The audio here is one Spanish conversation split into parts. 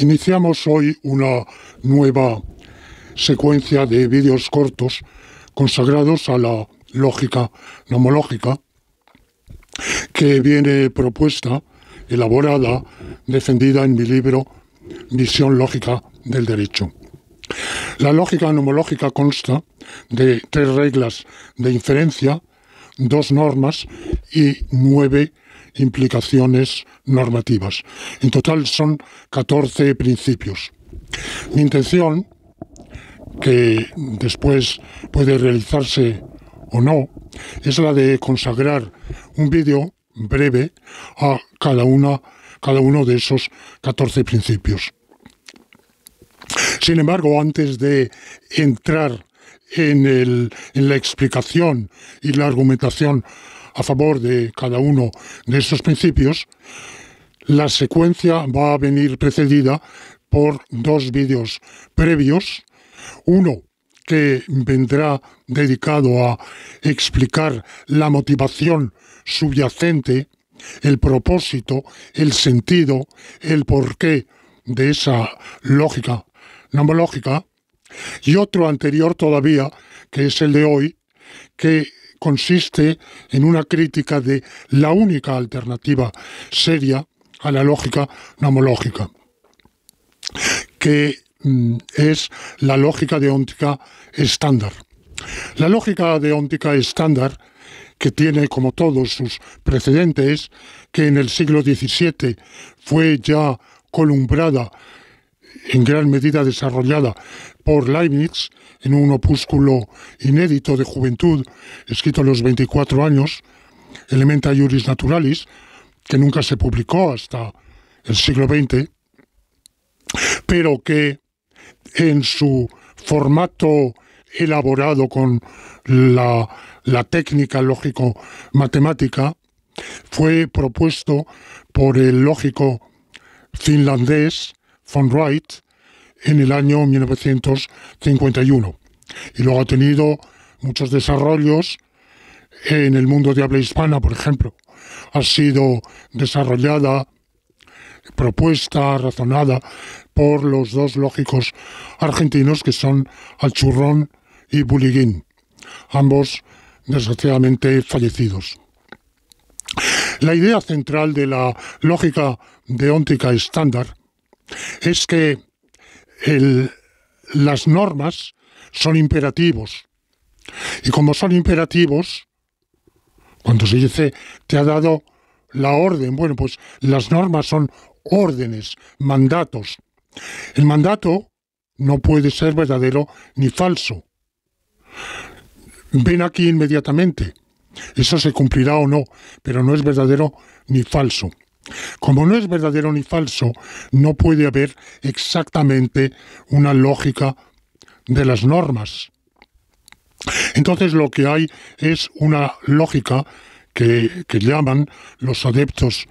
Iniciamos hoy una nueva secuencia de vídeos cortos consagrados a la lógica nomológica que viene propuesta, elaborada, defendida en mi libro Visión Lógica del Derecho. La lógica nomológica consta de tres reglas de inferencia, dos normas y nueve implicaciones normativas. En total son 14 principios. Mi intención, que después puede realizarse o no, es la de consagrar un vídeo breve a cada, una, cada uno de esos 14 principios. Sin embargo, antes de entrar en, en la explicación y la argumentación a favor de cada uno de estos principios, la secuencia va a venir precedida por dos vídeos previos. Uno que vendrá dedicado a explicar la motivación subyacente, el propósito, el sentido, el porqué de esa lógica lógica, y otro anterior todavía, que es el de hoy, que consiste en una crítica de la única alternativa seria a la lógica nomológica, que mm, es la lógica deóntica estándar. La lógica deóntica estándar, que tiene como todos sus precedentes, que en el siglo XVII fue ya columbrada, en gran medida desarrollada por Leibniz en un opúsculo inédito de juventud escrito a los 24 años, Elementa Juris Naturalis, que nunca se publicó hasta el siglo XX, pero que en su formato elaborado con la, la técnica lógico-matemática, fue propuesto por el lógico finlandés von Wright en el año 1951. Y luego ha tenido muchos desarrollos en el mundo de habla hispana, por ejemplo. Ha sido desarrollada, propuesta, razonada por los dos lógicos argentinos que son Alchurrón y Buliguín, ambos desgraciadamente fallecidos. La idea central de la lógica deóntica estándar es que las normas son imperativos. Y como son imperativos, cuando se dice te ha dado la orden, bueno, pues las normas son órdenes, mandatos. El mandato no puede ser verdadero ni falso. Ven aquí inmediatamente. Eso se cumplirá o no, pero no es verdadero ni falso. Como no es verdadero ni falso, no puede haber exactamente una lógica de las normas. Entonces lo que hay es una lógica que, llaman los adeptos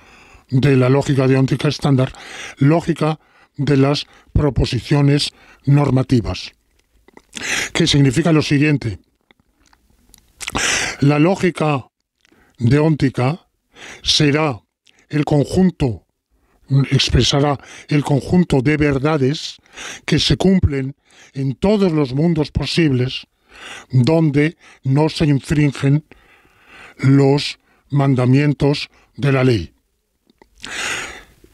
de la lógica de Óntica estándar, lógica de las proposiciones normativas, ¿Qué significa lo siguiente. La lógica de Óntica será el conjunto, expresará el conjunto de verdades que se cumplen en todos los mundos posibles donde no se infringen los mandamientos de la ley.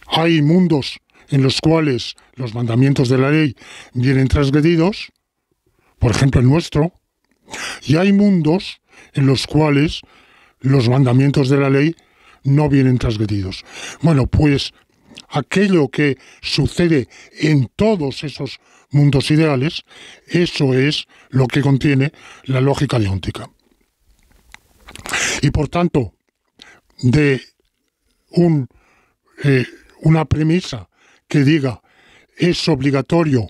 Hay mundos en los cuales los mandamientos de la ley vienen transgredidos, por ejemplo el nuestro, y hay mundos en los cuales los mandamientos de la ley no vienen transgredidos. Bueno, pues aquello que sucede en todos esos mundos ideales, eso es lo que contiene la lógica leóntica. Y por tanto, de un, eh, una premisa que diga es obligatorio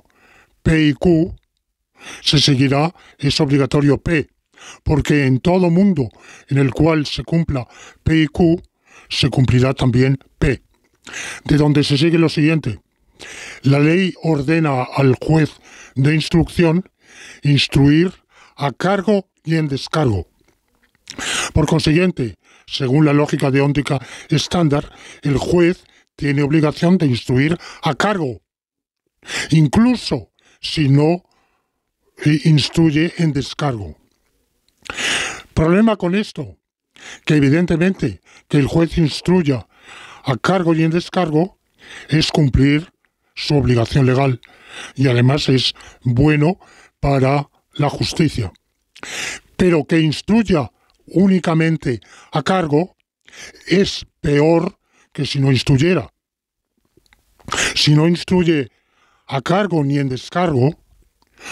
P y Q, se seguirá es obligatorio P, porque en todo mundo en el cual se cumpla P y Q, se cumplirá también P, de donde se sigue lo siguiente. La ley ordena al juez de instrucción instruir a cargo y en descargo. Por consiguiente, según la lógica deóntica estándar, el juez tiene obligación de instruir a cargo, incluso si no instruye en descargo. Problema con esto, que evidentemente que el juez instruya a cargo y en descargo es cumplir su obligación legal y además es bueno para la justicia. Pero que instruya únicamente a cargo es peor que si no instruyera. Si no instruye a cargo ni en descargo,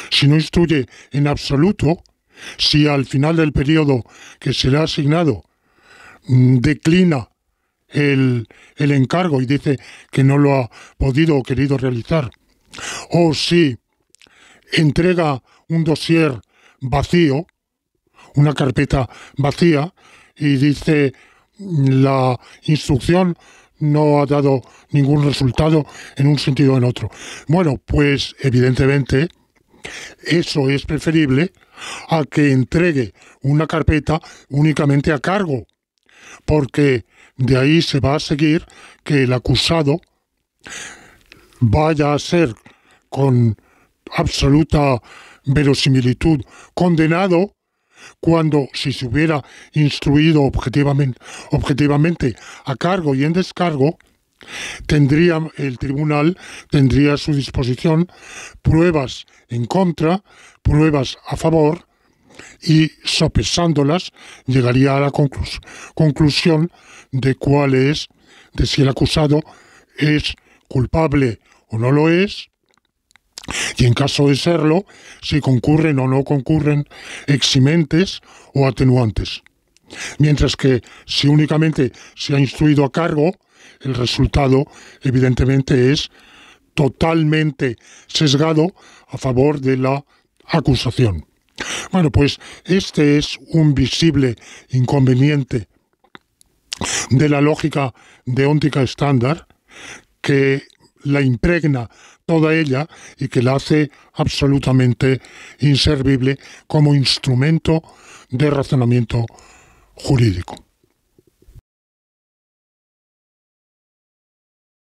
si no instruye en absoluto, si al final del periodo que se le ha asignado mm, declina el, encargo y dice que no lo ha podido o querido realizar, o si entrega un dossier vacío, una carpeta vacía, y dice mm, la instrucción no ha dado ningún resultado en un sentido o en otro. Bueno, pues evidentemente eso es preferible a que entregue una carpeta únicamente a cargo, porque de ahí se va a seguir que el acusado vaya a ser con absoluta verosimilitud condenado cuando si se hubiera instruido objetivamente, objetivamente a cargo y en descargo, el tribunal tendría a su disposición pruebas en contra, pruebas a favor y sopesándolas llegaría a la conclusión de cuál es, de si el acusado es culpable o no lo es, y en caso de serlo, si concurren o no concurren eximentes o atenuantes. Mientras que si únicamente se ha instruido a cargo, el resultado, evidentemente, es totalmente sesgado a favor de la acusación. Bueno, pues este es un visible inconveniente de la lógica deóntica estándar que la impregna toda ella y que la hace absolutamente inservible como instrumento de razonamiento jurídico.